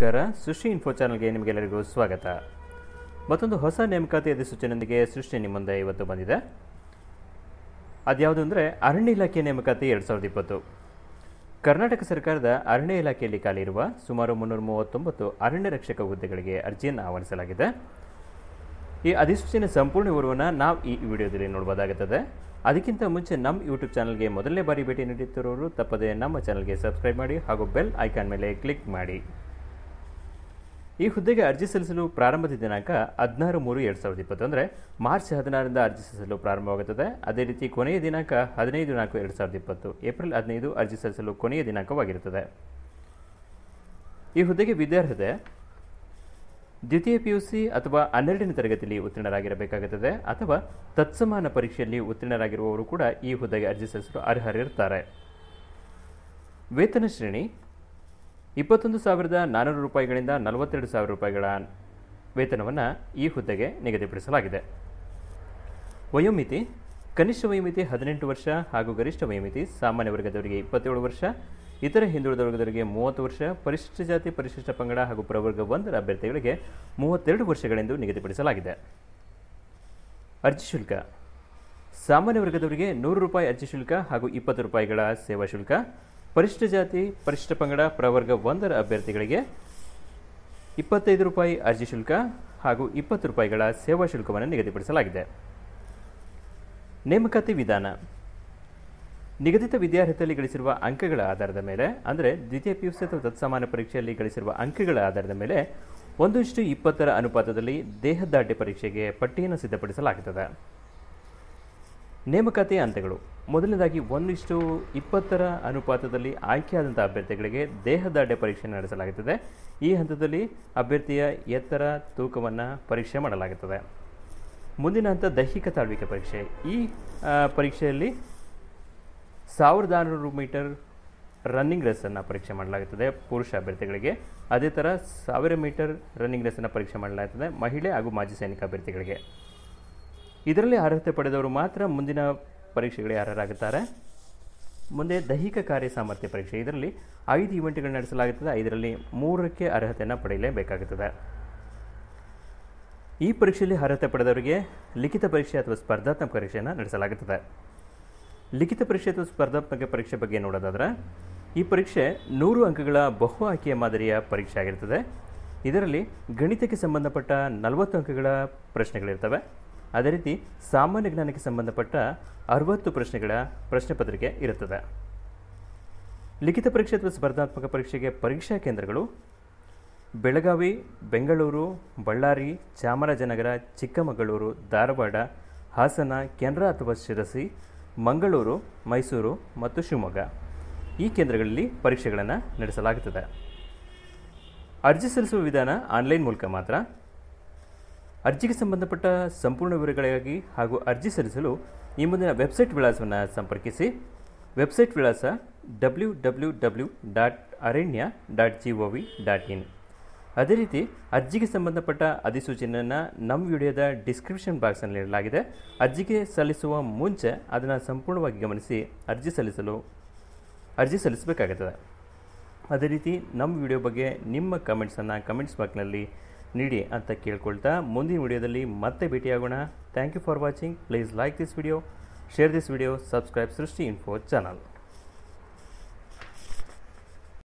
ನಮಸ್ಕಾರ ಸೃಷ್ಟಿ ಇನ್ಫೋ ಚಾನಲ್ಗೆ ನಿಮಗೆಲ್ಲರಿಗೂ ಸ್ವಾಗತ ಮತ್ತೊಂದು ಹೊಸ ನೇಮಕಾತಿ ಅಧಿಸೂಚನೆಯೊಂದಿಗೆ ಸೃಷ್ಟಿ ನಿಮ್ಮ ಮುಂದೆ ಇವತ್ತು ಬಂದಿದೆ ಅದ್ಯಾವುದು ಅಂದರೆ ಅರಣ್ಯ ಇಲಾಖೆ ನೇಮಕಾತಿ ಎರಡು ಸಾವಿರದ ಇಪ್ಪತ್ತು ಕರ್ನಾಟಕ ಸರ್ಕಾರದ ಅರಣ್ಯ ಇಲಾಖೆಯಲ್ಲಿ ಖಾಲಿ ಇರುವ ಸುಮಾರು ಮುನ್ನೂರ ಮೂವತ್ತೊಂಬತ್ತು ಅರಣ್ಯ ರಕ್ಷಕ ಹುದ್ದೆಗಳಿಗೆ ಅರ್ಜಿಯನ್ನು ಆಹ್ವಾನಿಸಲಾಗಿದೆ ಈ ಅಧಿಸೂಚನೆ ಸಂಪೂರ್ಣ ವಿವರವನ್ನು ನಾವು ಈ ವಿಡಿಯೋದಲ್ಲಿ ನೋಡಬಹುದಾಗುತ್ತದೆ ಅದಕ್ಕಿಂತ ಮುಂಚೆ ನಮ್ಮ ಯೂಟ್ಯೂಬ್ ಚಾನಲ್ಗೆ ಮೊದಲನೇ ಬಾರಿ ಭೇಟಿ ನೀಡುತ್ತಿರುವವರು ತಪ್ಪದೇ ನಮ್ಮ ಚಾನಲ್ಗೆ ಸಬ್ಸ್ಕ್ರೈಬ್ ಮಾಡಿ ಹಾಗೂ ಬೆಲ್ ಐಕಾನ್ ಮೇಲೆ ಕ್ಲಿಕ್ ಮಾಡಿ ಈ ಹುದ್ದೆಗೆ ಅರ್ಜಿ ಸಲ್ಲಿಸಲು ಪ್ರಾರಂಭದ ದಿನಾಂಕ ಹದಿನಾರು ಮೂರು ಎರಡು ಸಾವಿರದ ಇಪ್ಪತ್ತು ಅಂದರೆ ಮಾರ್ಚ್ ಹದಿನಾರರಿಂದ ಅರ್ಜಿ ಸಲ್ಲಿಸಲು ಪ್ರಾರಂಭವಾಗುತ್ತದೆ ಅದೇ ರೀತಿ ಕೊನೆಯ ದಿನಾಂಕ ಹದಿನೈದು ನಾಲ್ಕು ಎರಡು ಸಾವಿರದ ಇಪ್ಪತ್ತು ಏಪ್ರಿಲ್ ಹದಿನೈದು ಅರ್ಜಿ ಸಲ್ಲಿಸಲು ಕೊನೆಯ ದಿನಾಂಕವಾಗಿರುತ್ತದೆ ಈ ಹುದ್ದೆಗೆ ವಿದ್ಯಾರ್ಹತೆ ದ್ವಿತೀಯ ಪಿ ಯು ಸಿ ಅಥವಾ ಹನ್ನೆರಡನೇ ತರಗತಿಯಲ್ಲಿ ಉತ್ತೀರ್ಣರಾಗಿರಬೇಕಾಗುತ್ತದೆ ಅಥವಾ ತತ್ಸಮಾನ ಪರೀಕ್ಷೆಯಲ್ಲಿ ಉತ್ತೀರ್ಣರಾಗಿರುವವರು ಕೂಡ ಈ ಹುದ್ದೆಗೆ ಅರ್ಜಿ ಸಲ್ಲಿಸಲು ಅರ್ಹರಿರುತ್ತಾರೆ ವೇತನ ಶ್ರೇಣಿ ಇಪ್ಪತ್ತೊಂದು ಸಾವಿರದ ನಾನ್ನೂರು ರೂಪಾಯಿಗಳಿಂದ ನಲವತ್ತೆರಡು ಸಾವಿರ ರೂಪಾಯಿಗಳ ವೇತನವನ್ನು ಈ ಹುದ್ದೆಗೆ ನಿಗದಿಪಡಿಸಲಾಗಿದೆ ವಯೋಮಿತಿ ಕನಿಷ್ಠ ವಯೋಮಿತಿ ಹದಿನೆಂಟು ವರ್ಷ ಹಾಗೂ ಗರಿಷ್ಠ ವಯೋಮಿತಿ ಸಾಮಾನ್ಯ ವರ್ಗದವರಿಗೆ ಇಪ್ಪತ್ತೇಳು ವರ್ಷ ಇತರ ಹಿಂದುಳಿದ ವರ್ಗದವರಿಗೆ ಮೂವತ್ತು ವರ್ಷ ಪರಿಶಿಷ್ಟ ಜಾತಿ ಪರಿಶಿಷ್ಟ ಪಂಗಡ ಹಾಗೂ ಪ್ರವರ್ಗ ಒಂದರ ಅಭ್ಯರ್ಥಿಗಳಿಗೆ ಮೂವತ್ತೆರಡು ವರ್ಷಗಳೆಂದು ನಿಗದಿಪಡಿಸಲಾಗಿದೆ ಅರ್ಜಿ ಶುಲ್ಕ ಸಾಮಾನ್ಯ ವರ್ಗದವರಿಗೆ ನೂರು ರೂಪಾಯಿ ಅರ್ಜಿ ಶುಲ್ಕ ಹಾಗೂ ಇಪ್ಪತ್ತು ರೂಪಾಯಿಗಳ ಸೇವಾ ಶುಲ್ಕ ಪರಿಷ್ಠ ಜಾತಿ ಪರಿಷ್ಠ ಪಂಗಡ ಪ್ರವರ್ಗ ಒಂದರ ಅಭ್ಯರ್ಥಿಗಳಿಗೆ ಇಪ್ಪತ್ತೈದು ರೂಪಾಯಿ ಅರ್ಜಿ ಶುಲ್ಕ ಹಾಗೂ ಇಪ್ಪತ್ತು ರೂಪಾಯಿಗಳ ಸೇವಾ ಶುಲ್ಕವನ್ನು ನಿಗದಿಪಡಿಸಲಾಗಿದೆ ನೇಮಕಾತಿ ವಿಧಾನ ನಿಗದಿತ ವಿದ್ಯಾರ್ಹತೆಯಲ್ಲಿ ಗಳಿಸಿರುವ ಅಂಕಗಳ ಆಧಾರದ ಮೇಲೆ ಅಂದರೆ ದ್ವಿತೀಯ ಪಿಯುಸಿ ಅಥವಾ ತತ್ಸಮಾನ ಪರೀಕ್ಷೆಯಲ್ಲಿ ಗಳಿಸಿರುವ ಅಂಕಗಳ ಆಧಾರದ ಮೇಲೆ ಒಂದಿಷ್ಟು ಇಪ್ಪತ್ತರ ಅನುಪಾತದಲ್ಲಿ ದೇಹದಾಟ್ಯ ಪರೀಕ್ಷೆಗೆ ಪಟ್ಟಿಯನ್ನು ಸಿದ್ಧಪಡಿಸಲಾಗುತ್ತದೆ ನೇಮಕಾತಿ ಹಂತಗಳು ಮೊದಲನೇದಾಗಿ ಒಂದಿಷ್ಟು ಇಪ್ಪತ್ತರ ಅನುಪಾತದಲ್ಲಿ ಆಯ್ಕೆಯಾದಂಥ ಅಭ್ಯರ್ಥಿಗಳಿಗೆ ದೇಹದಾಡ್ಯ ಪರೀಕ್ಷೆ ನಡೆಸಲಾಗುತ್ತದೆ ಈ ಹಂತದಲ್ಲಿ ಅಭ್ಯರ್ಥಿಯ ಎತ್ತರ ತೂಕವನ್ನು ಪರೀಕ್ಷೆ ಮಾಡಲಾಗುತ್ತದೆ ಮುಂದಿನ ಹಂತ ದೈಹಿಕ ತಾಳ್ವಿಕೆ ಪರೀಕ್ಷೆ ಈ ಪರೀಕ್ಷೆಯಲ್ಲಿ ಸಾವಿರದ ಆರುನೂರು ಮೀಟರ್ ರನ್ನಿಂಗ್ ರೇಸನ್ನು ಪರೀಕ್ಷೆ ಮಾಡಲಾಗುತ್ತದೆ ಪುರುಷ ಅಭ್ಯರ್ಥಿಗಳಿಗೆ ಅದೇ ಥರ ಸಾವಿರ ಮೀಟರ್ ರನ್ನಿಂಗ್ ರೇಸನ್ನು ಪರೀಕ್ಷೆ ಮಾಡಲಾಗುತ್ತದೆ ಮಹಿಳೆ ಹಾಗೂ ಮಾಜಿ ಸೈನಿಕ ಅಭ್ಯರ್ಥಿಗಳಿಗೆ ಇದರಲ್ಲಿ ಅರ್ಹತೆ ಪಡೆದವರು ಮಾತ್ರ ಮುಂದಿನ ಪರೀಕ್ಷೆಗಳು ಯಾರ್ಯಾರಾಗುತ್ತಾರೆ ಮುಂದೆ ದೈಹಿಕ ಕಾರ್ಯ ಸಾಮರ್ಥ್ಯ ಪರೀಕ್ಷೆ ಇದರಲ್ಲಿ ಐದು ಇವೆಂಟ್ಗಳು ನಡೆಸಲಾಗುತ್ತದೆ ಇದರಲ್ಲಿ ಮೂರಕ್ಕೆ ಅರ್ಹತೆಯನ್ನು ಪಡೆಯಲೇಬೇಕಾಗುತ್ತದೆ ಈ ಪರೀಕ್ಷೆಯಲ್ಲಿ ಅರ್ಹತೆ ಪಡೆದವರಿಗೆ ಲಿಖಿತ ಪರೀಕ್ಷೆ ಅಥವಾ ಸ್ಪರ್ಧಾತ್ಮಕ ಪರೀಕ್ಷೆಯನ್ನು ನಡೆಸಲಾಗುತ್ತದೆ ಲಿಖಿತ ಪರೀಕ್ಷೆ ಅಥವಾ ಸ್ಪರ್ಧಾತ್ಮಕ ಪರೀಕ್ಷೆ ಬಗ್ಗೆ ನೋಡೋದಾದರೆ ಈ ಪರೀಕ್ಷೆ ನೂರು ಅಂಕಗಳ ಬಹು ಆಯ್ಕೆಯ ಮಾದರಿಯ ಪರೀಕ್ಷೆ ಆಗಿರ್ತದೆ ಇದರಲ್ಲಿ ಗಣಿತಕ್ಕೆ ಸಂಬಂಧಪಟ್ಟ ನಲವತ್ತು ಅಂಕಗಳ ಪ್ರಶ್ನೆಗಳಿರ್ತವೆ ಅದೇ ರೀತಿ ಸಾಮಾನ್ಯ ಜ್ಞಾನಕ್ಕೆ ಸಂಬಂಧಪಟ್ಟ ಅರವತ್ತು ಪ್ರಶ್ನೆಗಳ ಪ್ರಶ್ನೆ ಪತ್ರಿಕೆ ಇರುತ್ತದೆ ಲಿಖಿತ ಪರೀಕ್ಷೆ ಅಥವಾ ಸ್ಪರ್ಧಾತ್ಮಕ ಪರೀಕ್ಷೆಗೆ ಪರೀಕ್ಷಾ ಕೇಂದ್ರಗಳು ಬೆಳಗಾವಿ ಬೆಂಗಳೂರು ಬಳ್ಳಾರಿ ಚಾಮರಾಜನಗರ ಚಿಕ್ಕಮಗಳೂರು ಧಾರವಾಡ ಹಾಸನ ಕೆನರಾ ಅಥವಾ ಶಿರಸಿ ಮಂಗಳೂರು ಮೈಸೂರು ಮತ್ತು ಶಿವಮೊಗ್ಗ ಈ ಕೇಂದ್ರಗಳಲ್ಲಿ ಪರೀಕ್ಷೆಗಳನ್ನು ನಡೆಸಲಾಗುತ್ತದೆ ಅರ್ಜಿ ಸಲ್ಲಿಸುವ ವಿಧಾನ ಆನ್ಲೈನ್ ಮೂಲಕ ಮಾತ್ರ ಅರ್ಜಿಗೆ ಸಂಬಂಧಪಟ್ಟ ಸಂಪೂರ್ಣ ವಿವರಗಳಿಗಾಗಿ ಹಾಗೂ ಅರ್ಜಿ ಸಲ್ಲಿಸಲು ಈ ಮುಂದಿನ ವೆಬ್ಸೈಟ್ ವಿಳಾಸವನ್ನು ಸಂಪರ್ಕಿಸಿ ವೆಬ್ಸೈಟ್ ವಿಳಾಸ W W W dot Aranya dot G O V dot in ಅದೇ ರೀತಿ ಅರ್ಜಿಗೆ ಸಂಬಂಧಪಟ್ಟ ಅಧಿಸೂಚನೆಯನ್ನು ನಮ್ಮ ವಿಡಿಯೋದ ಡಿಸ್ಕ್ರಿಪ್ಷನ್ ಬಾಕ್ಸ್ನಲ್ಲಿ ನೀಡಲಾಗಿದೆ ಅರ್ಜಿಗೆ ಸಲ್ಲಿಸುವ ಮುಂಚೆ ಅದನ್ನು ಸಂಪೂರ್ಣವಾಗಿ ಗಮನಿಸಿ ಅರ್ಜಿ ಸಲ್ಲಿಸಲು ಅರ್ಜಿ ಸಲ್ಲಿಸಬೇಕಾಗುತ್ತದೆ ಅದೇ ರೀತಿ ನಮ್ಮ ವಿಡಿಯೋ ಬಗ್ಗೆ ನಿಮ್ಮ ಕಮೆಂಟ್ಸನ್ನು ಕಮೆಂಟ್ಸ್ ಬಾಕ್ನಲ್ಲಿ ನೀಡಿ ಅಂತ ಕೇಳ್ಕೊಳ್ತಾ ಮುಂದಿನ ವಿಡಿಯೋದಲ್ಲಿ ಮತ್ತೆ ಭೇಟಿಯಾಗೋಣ thank you for watching please like this video share this video subscribe Srishti info channel